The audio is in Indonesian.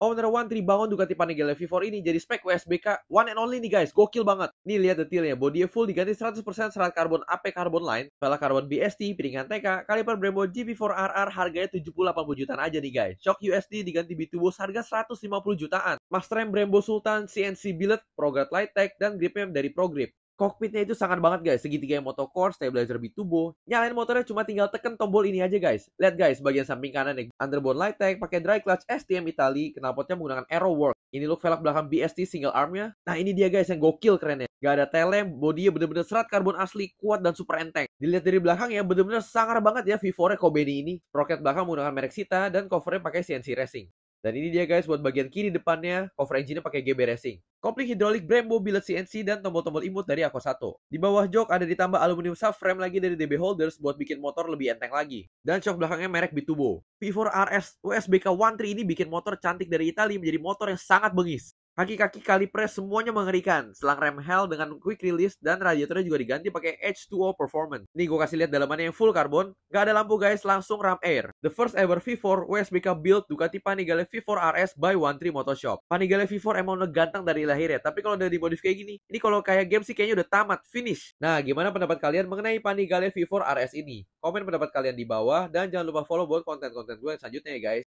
Owner One juga tipe Panigale v Four ini jadi spek WSBK one and only nih guys, gokil banget. Nih lihat detailnya, bodinya full diganti 100% serat karbon AP Carbon Line, velg karbon BST, piringan TK, kaliper Brembo GP4RR harganya 78 jutaan aja nih guys. Shock USD diganti Bitubo, harga 150 jutaan. Master Brembo Sultan, CNC billet, Prograt Light Tech, dan grip dari Progrip. Kokpitnya itu sangat banget guys, segitiga yang motocore, stabilizer bitubo. Nyalain motornya cuma tinggal tekan tombol ini aja guys. Lihat guys, bagian samping kanan nih, underbone light tank, pakai dry clutch STM Itali, knalpotnya menggunakan work Ini look velg belakang BST single armnya. Nah ini dia guys yang gokil kerennya. Gak ada telem, bodinya bener-bener serat karbon asli, kuat dan super enteng. Dilihat dari belakang ya, bener-bener sangar banget ya V4-nya Kobeni ini. Roket belakang menggunakan merek Sita dan covernya pakai CNC Racing. Dan ini dia guys buat bagian kiri depannya, cover engine-nya pakai GB Racing. Kopling hidrolik Brembo, billet CNC, dan tombol-tombol imut dari Ako 1. Di bawah jok ada ditambah aluminium subframe lagi dari DB Holders buat bikin motor lebih enteng lagi. Dan shock belakangnya merek Bitubo. V4 RS USBK 13 ini bikin motor cantik dari Italia menjadi motor yang sangat bengis. Kaki-kaki kaliper semuanya mengerikan. Selang rem hell dengan quick release dan radiatornya juga diganti pakai H2O Performance. Nih gue kasih lihat dalamannya yang full karbon. Gak ada lampu guys, langsung ram air. The first ever V4 WSBK build Ducati Panigale V4 RS by One Tree Motoshop. Panigale V4 emang udah ganteng dari lahir ya, tapi kalau udah dimodif kayak gini, ini kalau kayak game sih kayaknya udah tamat, finish. Nah, gimana pendapat kalian mengenai Panigale V4 RS ini? Komen pendapat kalian di bawah dan jangan lupa follow buat konten-konten gue yang selanjutnya ya guys.